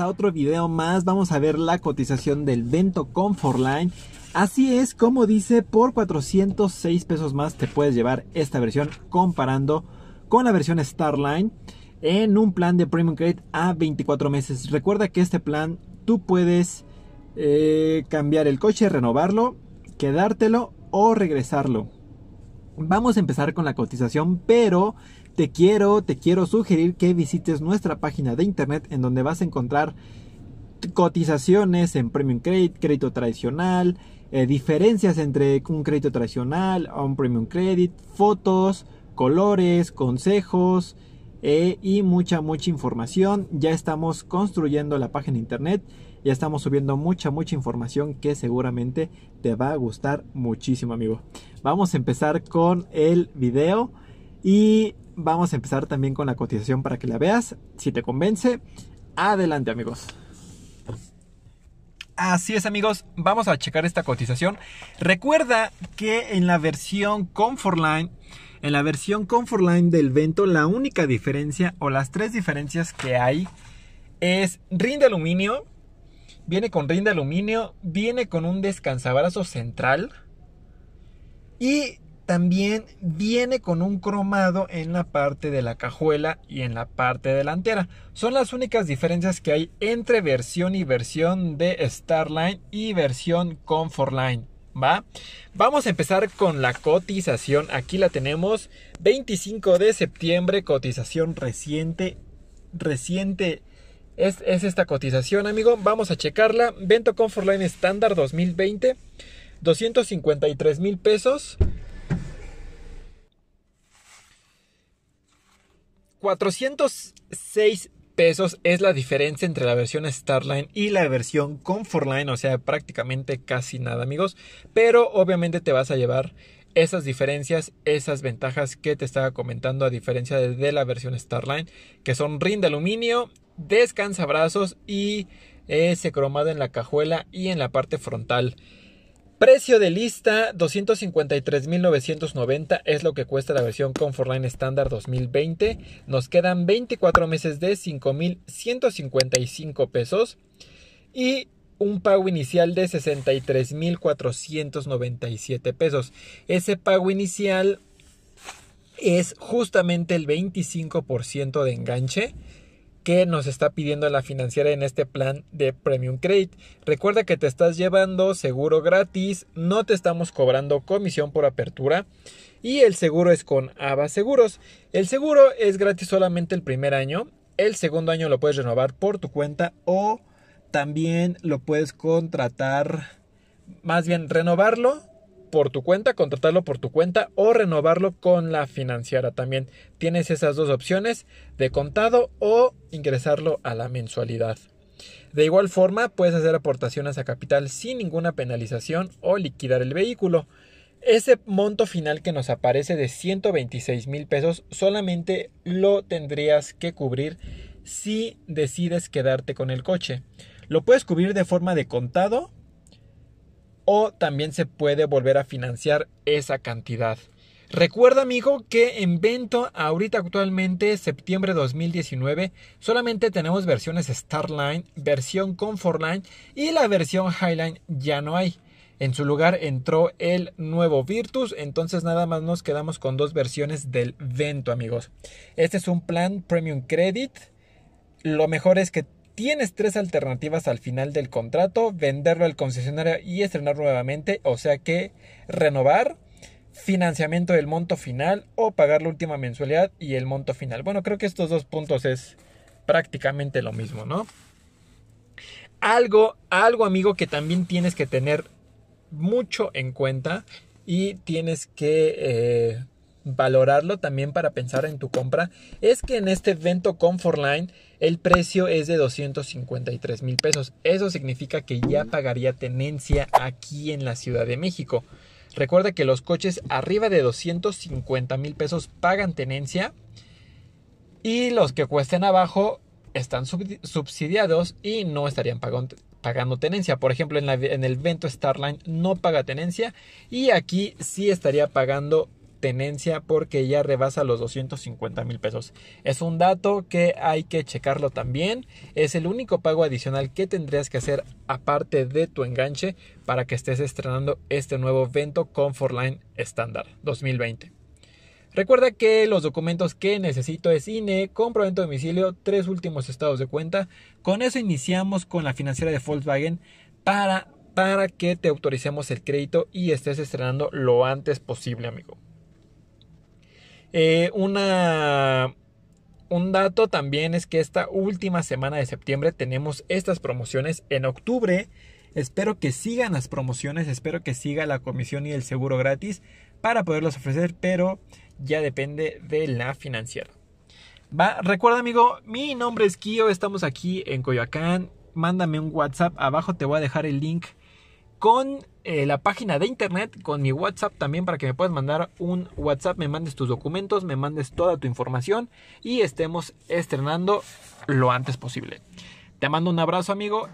a otro video más, vamos a ver la cotización del Vento Comfortline Line. Así es, como dice, por 406 pesos más te puedes llevar esta versión comparando con la versión Starline en un plan de Premium Credit a 24 meses. Recuerda que este plan tú puedes eh, cambiar el coche, renovarlo, quedártelo o regresarlo. Vamos a empezar con la cotización, pero te quiero, te quiero sugerir que visites nuestra página de internet en donde vas a encontrar cotizaciones en Premium Credit, crédito tradicional, eh, diferencias entre un crédito tradicional a un Premium Credit, fotos, colores, consejos eh, y mucha, mucha información. Ya estamos construyendo la página de internet, ya estamos subiendo mucha, mucha información que seguramente te va a gustar muchísimo, amigo. Vamos a empezar con el video. Y vamos a empezar también con la cotización para que la veas. Si te convence, adelante amigos. Así es amigos, vamos a checar esta cotización. Recuerda que en la versión Comfortline, en la versión Comfortline del Vento, la única diferencia o las tres diferencias que hay es rin de aluminio, viene con rin de aluminio, viene con un descansabrazo central y también viene con un cromado en la parte de la cajuela y en la parte delantera. Son las únicas diferencias que hay entre versión y versión de Starline y versión Comfortline. ¿Va? Vamos a empezar con la cotización. Aquí la tenemos 25 de septiembre, cotización reciente. Reciente es, esta cotización, amigo. Vamos a checarla. Vento Comfortline estándar 2020, 253 mil pesos. 406 pesos es la diferencia entre la versión Starline y la versión Comfortline, o sea, prácticamente casi nada, amigos. Pero obviamente te vas a llevar esas diferencias, esas ventajas que te estaba comentando a diferencia de, la versión Starline, que son rin de aluminio, descansabrazos y ese eh, cromado en la cajuela y en la parte frontal. Precio de lista 253.990 es lo que cuesta la versión line estándar 2020. Nos quedan 24 meses de 5.155 pesos y un pago inicial de 63.497 pesos. Ese pago inicial es justamente el 25% de enganche que nos está pidiendo la financiera en este plan de Premium Credit. Recuerda que te estás llevando seguro gratis, no te estamos cobrando comisión por apertura y el seguro es con ABA Seguros. El seguro es gratis solamente el primer año, el segundo año lo puedes renovar por tu cuenta o también lo puedes contratar, más bien renovarlo por tu cuenta, contratarlo por tu cuenta o renovarlo con la financiera también. Tienes esas dos opciones de contado o ingresarlo a la mensualidad. De igual forma, puedes hacer aportaciones a capital sin ninguna penalización o liquidar el vehículo. Ese monto final que nos aparece de 126 mil pesos solamente lo tendrías que cubrir si decides quedarte con el coche. Lo puedes cubrir de forma de contado o también se puede volver a financiar esa cantidad. Recuerda, amigo, que en Vento, ahorita actualmente, septiembre 2019, solamente tenemos versiones Starline, versión Comfortline y la versión Highline ya no hay. En su lugar entró el nuevo Virtus, entonces nada más nos quedamos con dos versiones del Vento, amigos. Este es un plan Premium Credit. Lo mejor es que Tienes tres alternativas al final del contrato, venderlo al concesionario y estrenar nuevamente, o sea que renovar, financiamiento del monto final o pagar la última mensualidad y el monto final. Bueno, creo que estos dos puntos es prácticamente lo mismo, ¿no? Algo, algo amigo que también tienes que tener mucho en cuenta y tienes que eh, valorarlo también para pensar en tu compra es que en este evento Line el precio es de 253 mil pesos. Eso significa que ya pagaría tenencia aquí en la Ciudad de México. Recuerda que los coches arriba de 250 mil pesos pagan tenencia y los que cuesten abajo están subsidiados y no estarían pagando tenencia. Por ejemplo, en, en el Vento Starline no paga tenencia y aquí sí estaría pagando tenencia porque ya rebasa los 250 mil pesos. Es un dato que hay que checarlo también. Es el único pago adicional que tendrías que hacer aparte de tu enganche para que estés estrenando este nuevo Vento Comfortline estándar 2020. Recuerda que los documentos que necesito es INE, comprobante de domicilio, tres últimos estados de cuenta. Con eso iniciamos con la financiera de Volkswagen para, para que te autoricemos el crédito y estés estrenando lo antes posible, amigo. Eh, una, un dato también es que esta última semana de septiembre tenemos estas promociones. En octubre espero que sigan las promociones, espero que siga la comisión y el seguro gratis para poderlos ofrecer, pero ya depende de la financiera. Va, recuerda amigo, mi nombre es Kio, estamos aquí en Coyoacán. Mándame un WhatsApp, abajo te voy a dejar el link con eh, la página de internet, con mi WhatsApp también para que me puedas mandar un WhatsApp, me mandes tus documentos, me mandes toda tu información y estemos estrenando lo antes posible. Te mando un abrazo amigo.